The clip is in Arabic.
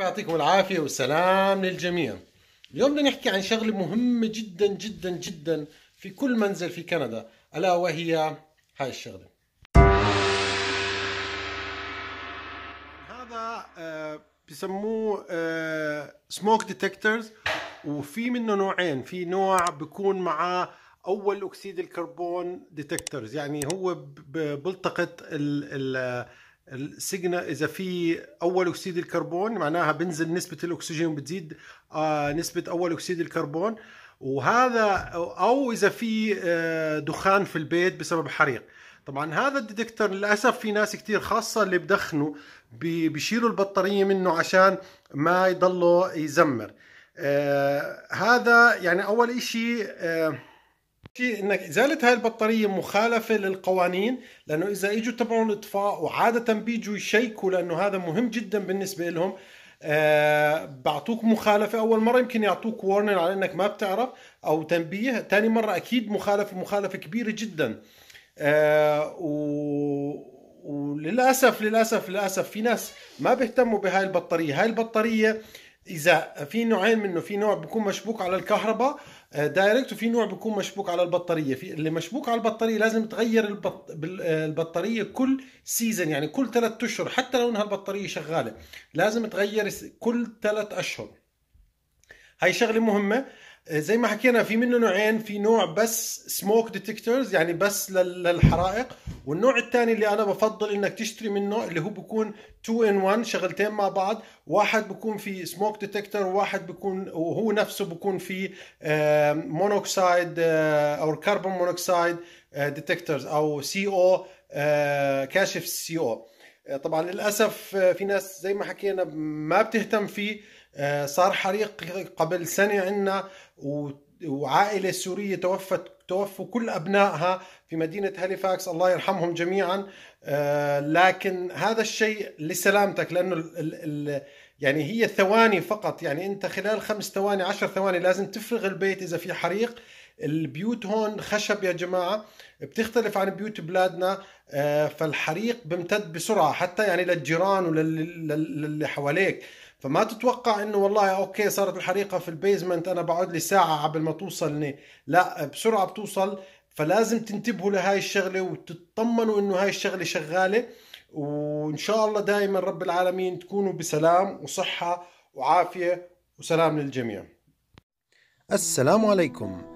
يعطيكم العافية والسلام للجميع اليوم بدنا نحكي عن شغلة مهمة جدا جدا جدا في كل منزل في كندا ألا وهي هاي الشغلة هذا آه، بسموه سموك آه، ديتكتورز وفي منه نوعين في نوع بيكون معاه اول اكسيد الكربون ديتكتورز يعني هو بلتقط ال ال السيجنا اذا في اول اكسيد الكربون معناها بنزل نسبه الاكسجين بتزيد آه، نسبه اول اكسيد الكربون وهذا او اذا في آه، دخان في البيت بسبب حريق طبعا هذا الديتكتر للاسف في ناس كثير خاصه اللي بدخنوا بيشيلوا البطاريه منه عشان ما يضله يزمر آه هذا يعني اول شيء آه في انك ازاله هاي البطاريه مخالفه للقوانين لانه اذا اجوا تبعون الاطفاء وعاده بيجوا يشيكوا لانه هذا مهم جدا بالنسبه لهم آه بعطوك مخالفة أول مرة يمكن يعطوك وارنر على أنك ما بتعرف أو تنبيه ثاني مرة أكيد مخالفة مخالفة كبيرة جدا آه و... وللأسف للأسف للأسف في ناس ما بيهتموا بهاي البطارية هاي البطارية إذا في نوعين منه في نوع بيكون مشبوك على الكهرباء دايركت آه، وفي نوع بيكون مشبوك على البطاريه في اللي مشبوك على البطاريه لازم تغير البط... آه، البطاريه كل سيزن يعني كل ثلاث اشهر حتى لو انها البطاريه شغاله لازم تغير كل ثلاث اشهر هاي شغله مهمه آه، زي ما حكينا في منه نوعين في نوع بس سموك ديتكتورز يعني بس للحرائق والنوع الثاني اللي انا بفضل انك تشتري منه اللي هو بكون 2 ان 1 شغلتين مع بعض واحد بكون في سموك ديتكتور وواحد بكون وهو نفسه بكون في مونوكسيد آه، او كربون مونوكسيد ديتكتورز او سي او آه، كاشف سي او آه، طبعا للاسف في ناس زي ما حكينا ما بتهتم فيه صار حريق قبل سنه عندنا و وعائلة سورية توفت توفوا كل أبنائها في مدينة هاليفاكس الله يرحمهم جميعا آه، لكن هذا الشيء لسلامتك لأنه الـ الـ يعني هي ثواني فقط يعني أنت خلال خمس ثواني عشر ثواني لازم تفرغ البيت إذا في حريق البيوت هون خشب يا جماعة بتختلف عن بيوت بلادنا آه، فالحريق بمتد بسرعة حتى يعني للجيران وللي حواليك فما تتوقع انه والله اوكي صارت الحريقة في البيزمنت انا بقعد لي ساعة قبل ما توصلني لا بسرعة بتوصل فلازم تنتبهوا لهاي الشغلة وتطمنوا انه هاي الشغلة شغالة وان شاء الله دائما رب العالمين تكونوا بسلام وصحة وعافية وسلام للجميع السلام عليكم